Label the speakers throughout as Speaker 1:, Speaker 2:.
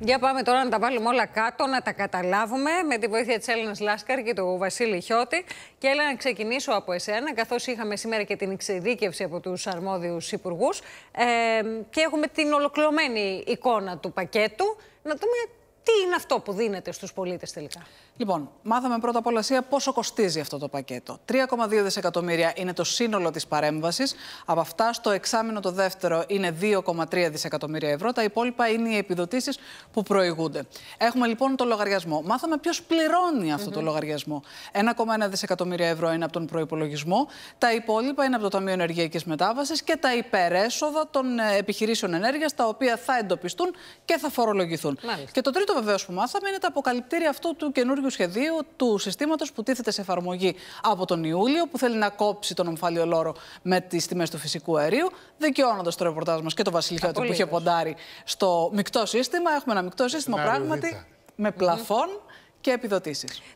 Speaker 1: Για πάμε τώρα να τα βάλουμε όλα κάτω, να τα καταλάβουμε με τη βοήθεια της Έλληνας Λάσκαρ και του Βασίλη Χιώτη. Και έλα να ξεκινήσω από εσένα, καθώς είχαμε σήμερα και την εξειδίκευση από τους αρμόδιους υπουργούς. Ε, και έχουμε την ολοκληρωμένη εικόνα του πακέτου. Να δούμε τι είναι αυτό που δίνεται στους πολίτες τελικά. Λοιπόν, μάθαμε πρώτα απ' όλα
Speaker 2: πόσο κοστίζει αυτό το πακέτο. 3,2 δισεκατομμύρια είναι το σύνολο της παρέμβασης. Από αυτά στο εξάμεινο το δεύτερο είναι 2,3 δισεκατομμύρια ευρώ. Τα υπόλοιπα είναι οι επιδοτήσεις που προηγούνται. Έχουμε λοιπόν το λογαριασμό. Μάθαμε ποιος πληρώνει αυτό mm -hmm. το λογαριασμό. 1,1 δισεκατομμύρια ευρώ είναι από τον προπολογισμό. Τα υπόλοιπα είναι από το Ταμείο Ενεργειακής μετάβασης και τα υπερέσοδα των ε, επιχειρήσεων ενέργειας, τα οποία θα εντοπιστούν και θα φορολογηθούν. Μάλιστα. Και το τρίτο βεβαίως που μάθαμε είναι τα αποκαλυπτήρια αυτού του καινούριου σχεδίου του συστήματος που τίθεται σε εφαρμογή από τον Ιούλιο, που θέλει να κόψει τον ομφάλιο λόρο με τις τιμές του φυσικού αερίου, δικαιώνοντας το ρεπορτάζ μας και το Βασιλικό που είχε ποντάρει στο μεικτό σύστημα. Έχουμε ένα μεικτό σύστημα πράγματι με πλαφον και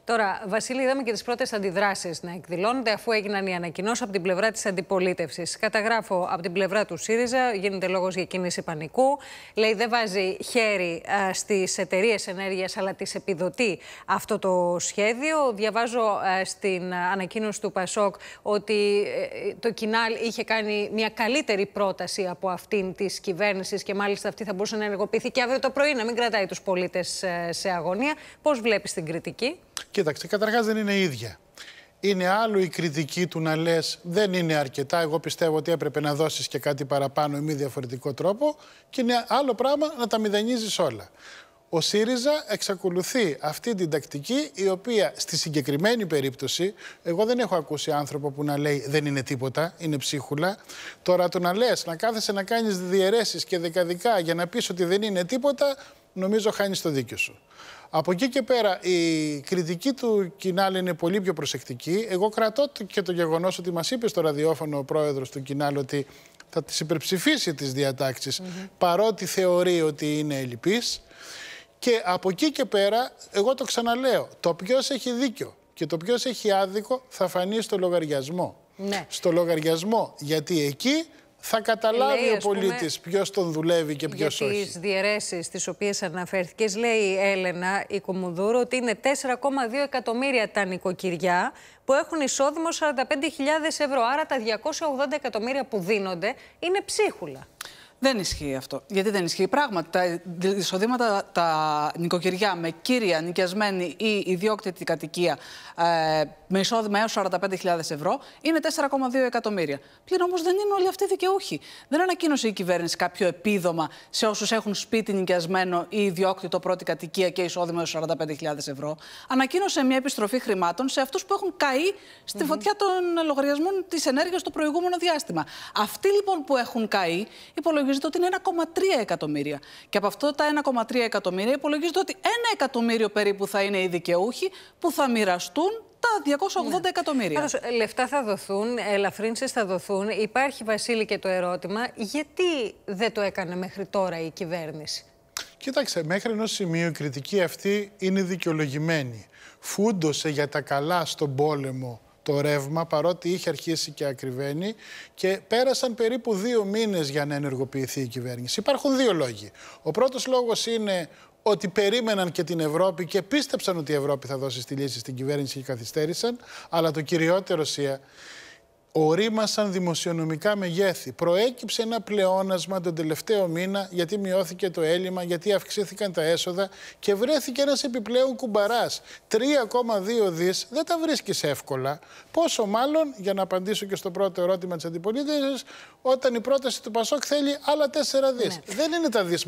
Speaker 1: Τώρα, Βασίλη, είδαμε και τις πρώτες αντιδράσεις να εκδηλώνονται αφού έγιναν οι ανακοινώσεις από την πλευρά της αντιπολίτευσης. Καταγράφω από την πλευρά του ΣΥΡΙΖΑ, γίνεται λόγος για κίνηση πανικού. Λέει δεν βάζει χέρι στις εταιρείες ενέργειας, αλλά τις επιδοτεί αυτό το σχέδιο. Διαβάζω στην ανακοίνωση του Πασόκ ότι ε, το Κινάλ είχε κάνει μια καλύτερη πρόταση από αυτήν της κυβέρνησης και μάλιστα αυτή θα μπορούσε να ενεργοποιηθεί και αύριο το πρωί, να μην κρατάει τους πολίτες ε, σε αγωνία. Πώς βλέπεις την στην κριτική.
Speaker 3: Κοίταξε, καταρχάς δεν είναι ίδια. Είναι άλλο η κριτική του να λες δεν είναι αρκετά. Εγώ πιστεύω ότι έπρεπε να δώσεις και κάτι παραπάνω ή μη διαφορετικό τρόπο. Και είναι άλλο πράγμα να τα μηδενίζεις όλα. Ο ΣΥΡΙΖΑ εξακολουθεί αυτή την τακτική η οποία στη συγκεκριμένη περίπτωση εγώ δεν έχω ακούσει άνθρωπο που να λέει δεν είναι τίποτα, είναι ψίχουλα. Τώρα το να λες να κάθεσαι να κάνεις διαιρέσεις και δεκαδικά για να πεις ότι δεν είναι τίποτα νομίζω χάνεις το δίκιο σου. Από εκεί και πέρα, η κριτική του Κινάλ είναι πολύ πιο προσεκτική. Εγώ κρατώ και το γεγονός ότι μας είπε στο ραδιόφωνο ο πρόεδρος του Κινάλ ότι θα τις υπερψηφίσει τις διατάξεις, παρότι θεωρεί ότι είναι ελλειπής. Και από εκεί και πέρα, εγώ το ξαναλέω, το ποιος έχει δίκιο και το ποιος έχει άδικο θα φανεί στο λογαριασμό. Ναι. Στο λογαριασμό, γιατί εκεί θα καταλάβει ο πολίτης ποιος τον δουλεύει και ποιο όχι. Για τι
Speaker 1: διαιρέσεις τις οποίες αναφέρθηκες, λέει η Έλενα η Κομουδούρο ότι είναι 4,2 εκατομμύρια τα νοικοκυριά που έχουν εισόδημα 45.000 ευρώ. Άρα τα 280 εκατομμύρια που δίνονται είναι ψίχουλα.
Speaker 2: Δεν ισχύει αυτό. Γιατί δεν ισχύει. Πράγματι, τα εισοδήματα τα νοικοκυριά με κύρια νοικιασμένη ή ιδιόκτητη κατοικία ε, με εισόδημα έως 45.000 ευρώ είναι 4,2 εκατομμύρια. Πλην όμως δεν είναι όλοι αυτοί δικαιούχοι. Δεν ανακοίνωσε η κυβέρνηση κάποιο επίδομα σε όσους έχουν σπίτι νοικιασμένο ή ιδιόκτητο πρώτη κατοικία και εισόδημα έως 45.000 ευρώ. Ανακοίνωσε μια επιστροφή χρημάτων σε αυτούς που έχουν καεί στη φωτιά των λογαριασμών της ενέργειας το προηγούμενο διάστημα. Αυτοί λοιπόν που έχουν καεί υπολογίζεται ότι είναι 1,3 εκατομμύρια. Και από αυτό τα 1,3 εκατομμύρια υπολογίζεται ότι 1 εκατομμύριο περίπου θα είναι οι δικαιούχοι που θα μοιραστούν 280 ναι. εκατομμύρια.
Speaker 1: λεφτά θα δοθούν, ελαφρύνσεις θα δοθούν. Υπάρχει, Βασίλη, και το ερώτημα, γιατί δεν το έκανε μέχρι τώρα η κυβέρνηση.
Speaker 3: Κοίταξε, μέχρι ενός σημείου η κριτική αυτή είναι δικαιολογημένη. Φούντωσε για τα καλά στον πόλεμο το ρεύμα, παρότι είχε αρχίσει και ακριβένει και πέρασαν περίπου δύο μήνες για να ενεργοποιηθεί η κυβέρνηση. Υπάρχουν δύο λόγοι. Ο πρώτος λόγος είναι ότι περίμεναν και την Ευρώπη και πίστεψαν ότι η Ευρώπη θα δώσει στη λύση στην κυβέρνηση και καθυστέρησαν. Αλλά το κυριότερο, Σία, ορίμασαν δημοσιονομικά μεγέθη. Προέκυψε ένα πλεόνασμα τον τελευταίο μήνα γιατί μειώθηκε το έλλειμμα, γιατί αυξήθηκαν τα έσοδα και βρέθηκε ένας επιπλέον κουμπαράς. 3,2 δις δεν τα βρίσκεις εύκολα. Πόσο μάλλον, για να απαντήσω και στο πρώτο ερώτημα της αντιπολίτευσης, όταν η πρόταση του Πασόκ θέλει άλλα 4 δις. Ναι. Δεν είναι τα δις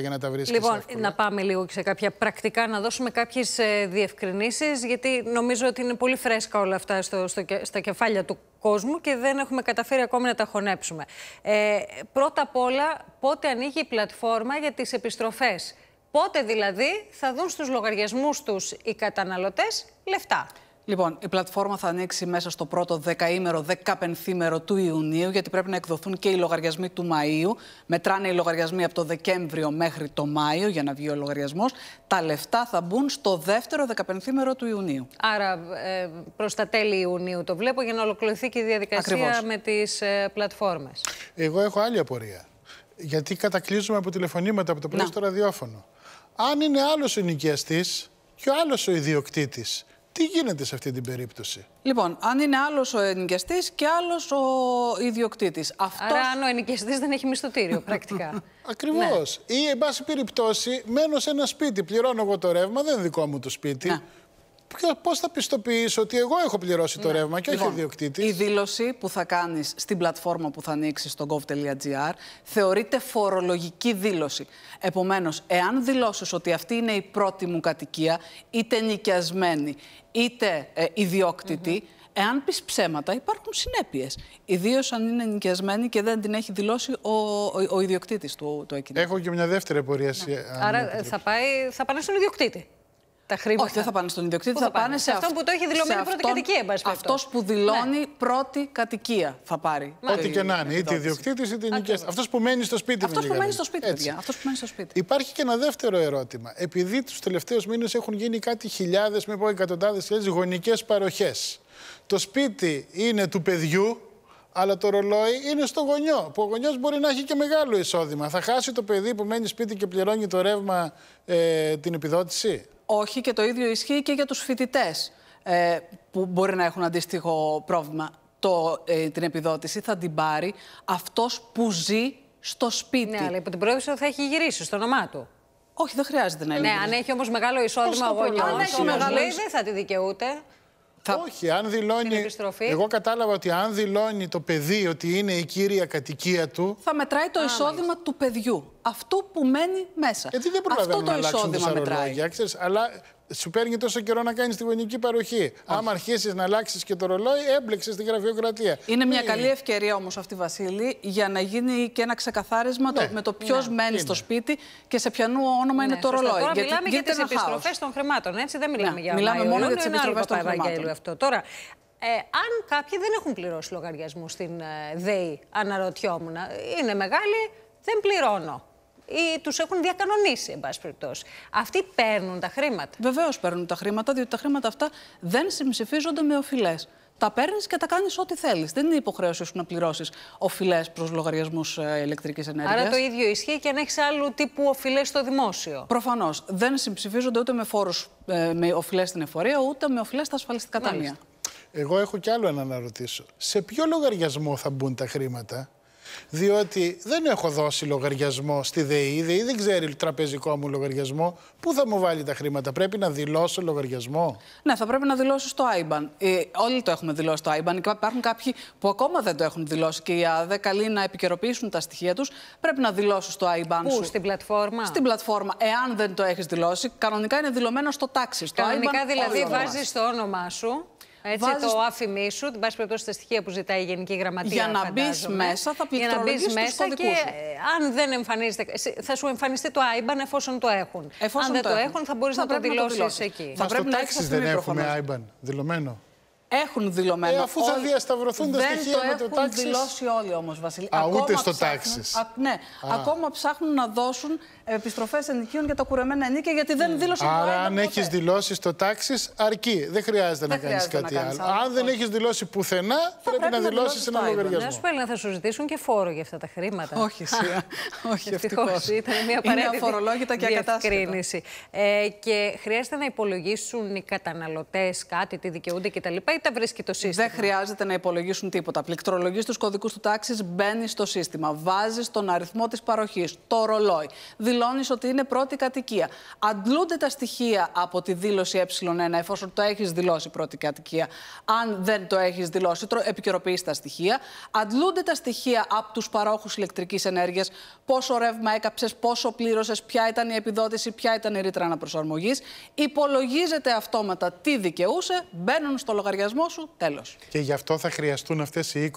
Speaker 3: για να τα βρίσκεις λοιπόν, εύκολα. Λοιπόν,
Speaker 1: να πάμε λίγο σε κάποια πρακτικά, να δώσουμε κάποιες ε, διευκρινήσεις, γιατί νομίζω ότι είναι πολύ φρέσκα όλα αυτά στο, στο, στα κεφάλια του κόσμου και δεν έχουμε καταφέρει ακόμη να τα χωνέψουμε. Ε, πρώτα απ' όλα, πότε ανοίγει η πλατφόρμα για τις επιστροφές. Πότε δηλαδή θα δουν στους λογαριασμούς τους οι καταναλωτές λεφτά.
Speaker 2: Λοιπόν, η πλατφόρμα θα ανοίξει μέσα στο πρώτο δεκαήμερο, δεκαπενθήμερο του Ιουνίου, γιατί πρέπει να εκδοθούν και οι λογαριασμοί του Μαΐου. Μετράνε οι λογαριασμοί από το Δεκέμβριο μέχρι το Μάιο, για να βγει ο λογαριασμός. Τα λεφτά θα μπουν στο δεύτερο δεκαπενθήμερο του Ιουνίου.
Speaker 1: Άρα, ε, προς τα τέλη Ιουνίου το βλέπω, για να ολοκληρωθεί και η διαδικασία με τις ε, πλατφόρμες.
Speaker 3: Εγώ έχω άλλη απορία. Γιατί κατακλείζουμε από τηλεφωνήματα από το πρωί ραδιόφωνο. Αν είναι άλλος ο νοικιαστή και ο άλλος ο ιδιοκτήτης, τι γίνεται σε αυτή την περίπτωση.
Speaker 2: Λοιπόν, αν είναι άλλος ο ενοικιαστής και άλλος ο ιδιοκτήτης. Αυτό
Speaker 1: Άρα, αν ο ενοικιαστής δεν έχει μισθωτήριο, πρακτικά.
Speaker 3: Ακριβώς. Ναι. Ή, εν πάση περιπτώσει, μένω σε ένα σπίτι, πληρώνω εγώ το ρεύμα, δεν είναι δικό μου το σπίτι. Ναι. Πώς θα πιστοποιήσω ότι εγώ έχω πληρώσει το ναι. ρεύμα και όχι ο λοιπόν, ιδιοκτήτης. Η δήλωση που θα κάνεις στην πλατφόρμα που θα ανοίξεις
Speaker 2: στο gov.gr θεωρείται φορολογική δήλωση. Επομένως, εάν δηλώσεις ότι αυτή είναι η πρώτη μου κατοικία, είτε νοικιασμένη είτε ε, ιδιοκτητη mm -hmm. Εάν πεις ψέματα, υπάρχουν συνέπειες. Ιδίως αν είναι νοικιασμένη και δεν την έχει δηλώσει ο, ο, ο ιδιοκτήτης του το Έχω και μια δεύτερη απορία. Ναι. Άρα θα,
Speaker 1: πάει, θα πάνε στον ιδιοκτήτη
Speaker 2: τα χρήματα. Όχι, δεν θα πάνε στον ιδιοκτήτη, θα, θα, πάνε σε αυτόν που το έχει δηλωμένη πρώτη κατοικία. Αυτός που δηλώνει ναι. πρώτη κατοικία θα πάρει. Ό,τι και να
Speaker 3: είναι, είτε ιδιοκτήτης είτε νοικιαστή. Αυτός που μένει στο σπίτι. Αυτός που μένει στο σπίτι, του.
Speaker 2: Αυτός που μένει στο σπίτι.
Speaker 3: Υπάρχει και ένα δεύτερο ερώτημα. Επειδή τους τελευταίους μήνες έχουν γίνει κάτι χιλιάδες, μην πω εκατοντάδες χιλιάδες γονικές παροχές. Το σπίτι είναι του παιδιού, αλλά το ρολόι είναι στο γονιό. Που ο γονιός μπορεί να έχει και μεγάλο εισόδημα. Θα χάσει το παιδί που μένει σπίτι και πληρώνει το ρεύμα ε, την επιδότηση. Όχι και το ίδιο ισχύει και για τους φοιτητές ε,
Speaker 2: που μπορεί να έχουν αντίστοιχο πρόβλημα. Το, ε, την επιδότηση θα την πάρει
Speaker 1: αυτός που ζει στο σπίτι. Ναι, αλλά υπό την πρόεδρο θα έχει γυρίσει στο όνομά του. Όχι, δεν
Speaker 3: χρειάζεται να είναι. Ναι, αν έχει
Speaker 1: όμως μεγάλο εισόδημα, εγώ Αν έχει μεγάλο δεν θα τη δικαιούται.
Speaker 3: Όχι, αν δηλώνει. Εγώ κατάλαβα ότι αν δηλώνει το παιδί ότι είναι η κύρια κατοικία του.
Speaker 2: Θα μετράει το εισόδημα του παιδιού. Αυτού που μένει μέσα. Γιατί δεν Αυτό το να εισόδημα μετράει.
Speaker 3: ξέρεις, αλλά σου παίρνει τόσο καιρό να κάνεις τη γονική παροχή. Όχι. Άμα αρχίσεις να αλλάξεις και το ρολόι, έμπλεξες τη γραφειοκρατία. Είναι μια ναι. καλή
Speaker 2: ευκαιρία όμως αυτή, Βασίλη, για να γίνει και ένα ξεκαθάρισμα ναι. με το ποιος ναι. μένει στο σπίτι και σε ποιανού όνομα είναι το ρολόι. Τώρα μιλάμε για τι επιστροφές
Speaker 1: των χρημάτων, έτσι. Δεν μιλάμε για Μιλάμε μόνο για τι επιστροφές των χρημάτων. Τώρα, ε, αν κάποιοι δεν έχουν πληρώσει λογαριασμού στην ε, ΔΕΗ, αναρωτιόμουν. Ε, είναι μεγάλη, δεν πληρώνω ή τους έχουν διακανονίσει, εν πάση περιπτώσει. Αυτοί παίρνουν τα χρήματα. Βεβαίως παίρνουν τα χρήματα, διότι τα χρήματα αυτά δεν συμψηφίζονται
Speaker 2: με οφειλές. Τα παίρνεις και τα κάνεις ό,τι θέλεις. Δεν είναι υποχρέωση σου να πληρώσεις οφειλές προς λογαριασμούς ε, ηλεκτρικής ενέργειας. Άρα το
Speaker 1: ίδιο ισχύει και αν έχεις άλλου τύπου οφειλές στο δημόσιο.
Speaker 2: Προφανώς. Δεν συμψηφίζονται ούτε με φόρους ε, με οφειλές στην εφορία, ούτε με οφειλές στα ασφαλιστικά ταμεία.
Speaker 3: Εγώ έχω κι άλλο ένα να ρωτήσω. Σε ποιο λογαριασμό θα μπουν τα χρήματα, διότι δεν έχω δώσει λογαριασμό στη ΔΕΗ. Η ΔΕΗ δεν ξέρει τραπεζικό μου λογαριασμό. Πού θα μου βάλει τα χρήματα. Πρέπει να δηλώσω λογαριασμό.
Speaker 2: Ναι, θα πρέπει να δηλώσω στο IBAN. Ε, όλοι το έχουμε δηλώσει στο IBAN. Υπάρχουν κάποιοι που ακόμα δεν το έχουν δηλώσει. Και οι ΑΔΕ καλοί να επικαιροποιήσουν τα στοιχεία τους. Πρέπει να δηλώσω στο IBAN. Πού, σου. στην
Speaker 1: πλατφόρμα. Στην
Speaker 2: πλατφόρμα. Εάν δεν το έχεις δηλώσει, κανονικά είναι δηλωμένο στο τάξη. κανονικά IBAN, δηλαδή βάζει
Speaker 1: το όνομά σου. Έτσι, το άφημί σου, την πάση περιπτώσει τα στοιχεία που ζητάει η Γενική Γραμματεία. Για να μπεις μέσα, θα πληκτρολογήσει μέσα κωδικούς. και αν δεν εμφανίζεται. Θα σου εμφανιστεί το IBAN εφόσον το έχουν. Εφόσον αν δεν το έχουν, θα μπορείς να το δηλώσει εκεί. Θα πρέπει να έχει. δεν έχουμε
Speaker 3: IBAN. Δηλωμένο. Έχουν δηλωμένο. Ε, αφού θα διασταυρωθούν τα στοιχεία με το τάξη. Δεν έχουν δηλώσει όλοι όμως, Βασίλη. Α, ακόμα ούτε στο τάξη.
Speaker 2: Ναι, α. ακόμα ψάχνουν να δώσουν επιστροφές ενοικίων για τα κουρεμένα
Speaker 1: ενίκια, γιατί δεν mm. δήλωσαν Άρα,
Speaker 3: αν έχεις δηλώσει στο τάξη, αρκεί. Δεν χρειάζεται δεν να κάνει κάτι να άλλο. άλλο. Αν δεν έχεις δηλώσει πουθενά, πρέπει να δηλώσει ένα λογαριασμό. σου
Speaker 1: να θα σου ζητήσουν και φόρο για αυτά τα χρήματα. Όχι, Όχι, ευτυχώς. Ήταν μια απαραίτητη αφορολόγητα και ακατάσταση. Ε, και χρειάζεται να υπολογίσουν οι καταναλωτές κάτι, τι δικαιούνται κτλ ή βρίσκει το σύστημα. Δεν χρειάζεται να υπολογίσουν τίποτα. Πληκτρολογείς τους κωδικούς του τάξης, μπαίνεις στο
Speaker 2: σύστημα. Βάζεις τον αριθμό της παροχής, το ρολόι. Δηλώνεις ότι είναι πρώτη κατοικία. Αντλούνται τα στοιχεία από τη δήλωση ε1, εφόσον το έχεις δηλώσει πρώτη κατοικία. Αν δεν το έχεις δηλώσει, επικαιροποιείς τα στοιχεία. Αντλούνται τα στοιχεία από τους παρόχους ηλεκτρικής ενέργειας, πόσο ρεύμα έκαψες, πόσο πλήρωσες, ποια ήταν η επιδότηση, ποια ήταν η ρήτρα αναπροσαρμογής. Υπολογίζεται αυτόματα τι δικαιούσε, μπαίνουν στο λογαριασμό
Speaker 3: τέλος. Και γι' αυτό θα χρειαστούν αυτές οι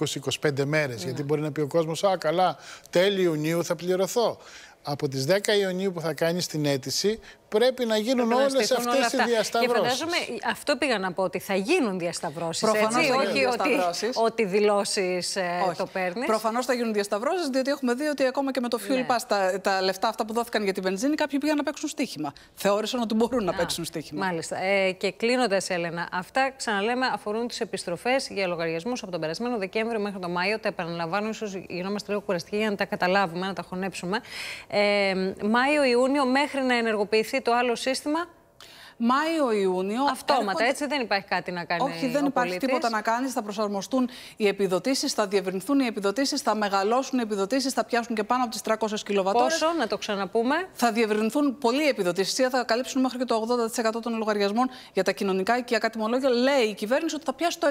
Speaker 3: 20-25 μέρες. Ναι. Γιατί μπορεί να πει ο κόσμος: Α, καλά, τέλειο Ιουνίου θα πληρωθώ. Από τις 10 Ιουνίου που θα κάνει την αίτηση πρέπει να γίνουν όλε αυτές οι διασταυρώσει. Και φαντάζομαι
Speaker 1: αυτό πήγα να πω, ότι θα γίνουν διασταυρώσεις. Όχι, ότι, ότι δηλώσεις ε, το παίρνεις. Προφανώς θα γίνουν
Speaker 2: διασταυρώσεις, διότι έχουμε δει ότι ακόμα και με το fuel ναι. pass τα, τα λεφτά αυτά που δόθηκαν για τη βενζίνη, κάποιοι πήγαν να παίξουν στοίχημα. Θεώρησαν ότι μπορούν να παίξουν στοίχημα.
Speaker 1: Μάλιστα. Ε, και κλείνοντας, Έλενα, αυτά ξαναλέμε αφορούν τις επιστροφές για λογαριασμούς από τον περασμένο Δεκέμβριο μέχρι τον Μάιο. Τα επαναλαμβάνω, ίσως γινόμαστε λίγο κουραστικοί για να τα καταλάβουμε, να τα χωνέψουμε. Ε, Μάιο-Ιούνιο μέχρι να ενεργοποιηθεί το άλλο σύστημα Μάιο-Ιούνιο. Αυτόματα, έρχονται... έτσι δεν υπάρχει κάτι να κάνει. Όχι,
Speaker 2: δεν ο υπάρχει πολίτης. τίποτα να κάνεις. Θα προσαρμοστούν οι επιδοτήσεις, θα διευρυνθούν οι επιδοτήσεις, θα μεγαλώσουν οι επιδοτήσεις, θα πιάσουν και πάνω από τις 300 κιλοβατόρες. Πόσο, να το ξαναπούμε. Θα διευρυνθούν πολλοί επιδοτήσεις. Θα καλύψουν μέχρι και το 80% των λογαριασμών για τα κοινωνικά οικιακά τιμολόγια. Λέει η κυβέρνηση ότι θα πιάσει το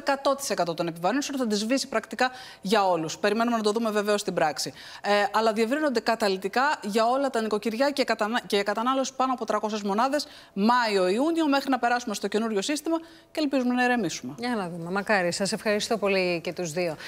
Speaker 2: 100% των επιβαρύνσεων, θα τις σβήσει πρακτικά για όλους. Περιμένουμε να το δούμε βεβαίως στην πράξη. Ε, αλλά διευρύνονται καταλητικά για όλα τα νοικοκυριά και, κατανα... και κατανάλωση πάνω από 300 μονάδε Μάιο-Ιούνιο. Ιούνιο μέχρι να περάσουμε στο καινούριο σύστημα και ελπίζουμε να ηρεμήσουμε.
Speaker 1: Για να δούμε. Μακάρι. Σας ευχαριστώ πολύ και τους δύο.